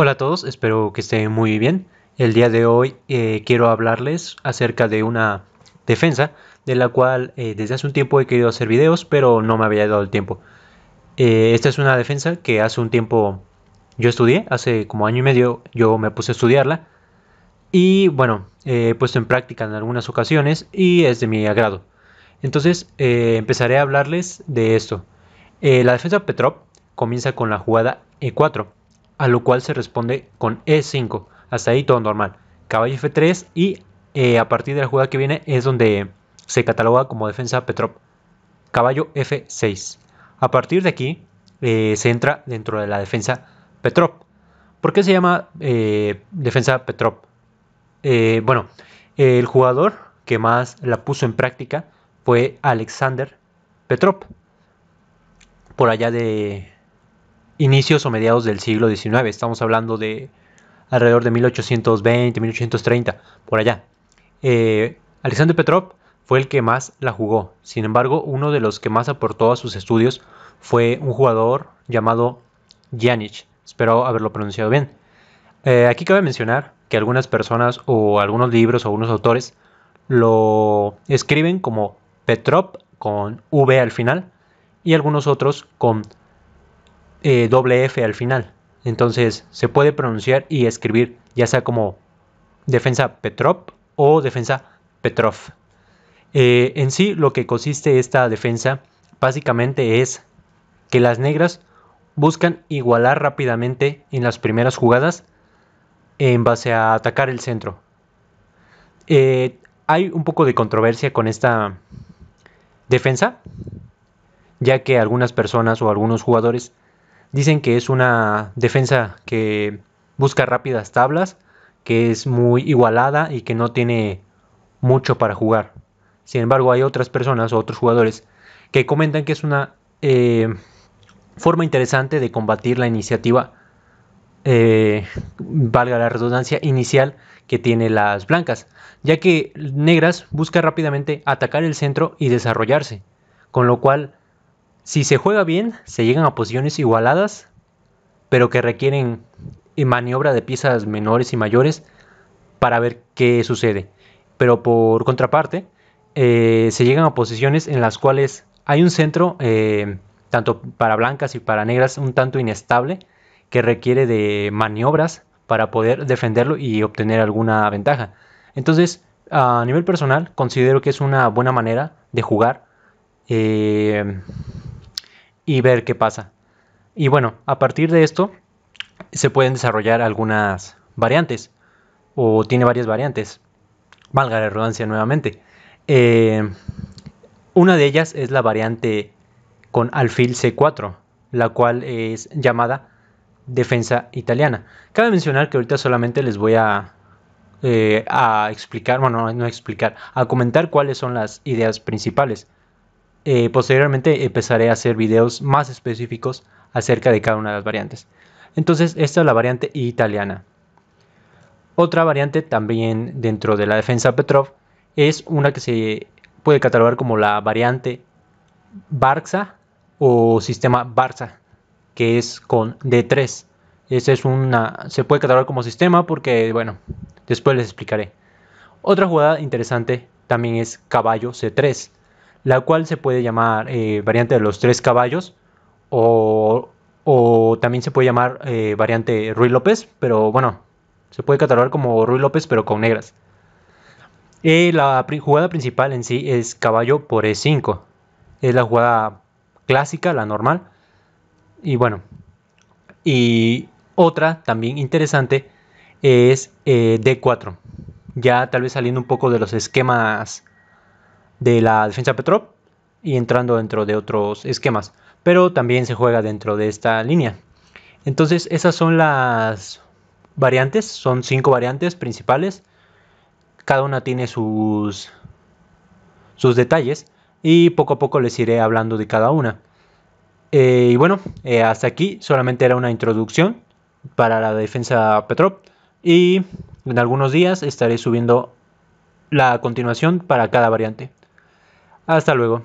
Hola a todos, espero que estén muy bien. El día de hoy eh, quiero hablarles acerca de una defensa de la cual eh, desde hace un tiempo he querido hacer videos, pero no me había dado el tiempo. Eh, esta es una defensa que hace un tiempo yo estudié, hace como año y medio yo me puse a estudiarla y bueno, he puesto en práctica en algunas ocasiones y es de mi agrado. Entonces empezaré a hablarles de esto. la defensa Petrov comienza con la jugada E4 a lo cual se responde con E5. Hasta ahí todo normal. Caballo F3 y eh, a partir de la jugada que viene es donde se cataloga como defensa Petrov. Caballo F6. A partir de aquí eh, se entra dentro de la defensa Petrov. ¿Por qué se llama eh, defensa Petrov? bueno, el jugador que más la puso en práctica fue Alexander Petrov, por allá de inicios o mediados del siglo XIX. Estamos hablando de alrededor de 1820, 1830, por allá. Eh, Alexander Petrov fue el que más la jugó. Sin embargo, uno de los que más aportó a sus estudios fue un jugador llamado Janich. Espero haberlo pronunciado bien. Eh, aquí cabe mencionar que algunas personas o algunos libros o algunos autores lo escriben como Petrov con V al final y algunos otros con eh, doble F al final. Entonces se puede pronunciar y escribir ya sea como defensa Petrov o defensa Petrov. Eh, en sí lo que consiste esta defensa básicamente es que las negras buscan igualar rápidamente en las primeras jugadas en base a atacar el centro. Eh, hay un poco de controversia con esta defensa, ya que algunas personas o algunos jugadores Dicen que es una defensa que busca rápidas tablas, que es muy igualada y que no tiene mucho para jugar. Sin embargo, hay otras personas o otros jugadores que comentan que es una eh, forma interesante de combatir la iniciativa, eh, valga la redundancia, inicial que tiene las blancas, ya que negras busca rápidamente atacar el centro y desarrollarse, con lo cual si se juega bien, se llegan a posiciones igualadas, pero que requieren eh, maniobra de piezas menores y mayores para ver qué sucede. Pero por contraparte, eh, se llegan a posiciones en las cuales hay un centro, eh, tanto para blancas y para negras, un tanto inestable, que requiere de maniobras para poder defenderlo y obtener alguna ventaja. Entonces, a nivel personal, considero que es una buena manera de jugar y ver qué pasa. Y bueno, a partir de esto se pueden desarrollar algunas variantes, o tiene varias variantes, valga la redundancia nuevamente. Eh, una de ellas es la variante con alfil C4, la cual es llamada defensa italiana. Cabe mencionar que ahorita solamente les voy a, eh, a explicar, bueno, no a explicar, a comentar cuáles son las ideas principales. Eh, posteriormente empezaré a hacer videos más específicos acerca de cada una de las variantes. Entonces, esta es la variante italiana. Otra variante también dentro de la defensa Petrov es una que se puede catalogar como la variante Barça o sistema Barça, que es con D3. es una, se puede catalogar como sistema porque, bueno, después les explicaré. Otra jugada interesante también es caballo C3, la cual se puede llamar eh, variante de los tres caballos o, o también se puede llamar eh, variante Ruy López, pero bueno, se puede catalogar como Ruy López pero con negras. la jugada principal en sí es caballo por E5, es la jugada clásica, la normal, y bueno, y otra también interesante es eh, D4, ya tal vez saliendo un poco de los esquemas de la defensa Petrov y entrando dentro de otros esquemas, pero también se juega dentro de esta línea. Entonces esas son las variantes, son cinco variantes principales, cada una tiene sus, sus detalles y poco a poco les iré hablando de cada una. Eh, y bueno, eh, hasta aquí solamente era una introducción para la defensa Petrov y en algunos días estaré subiendo la continuación para cada variante. Hasta luego.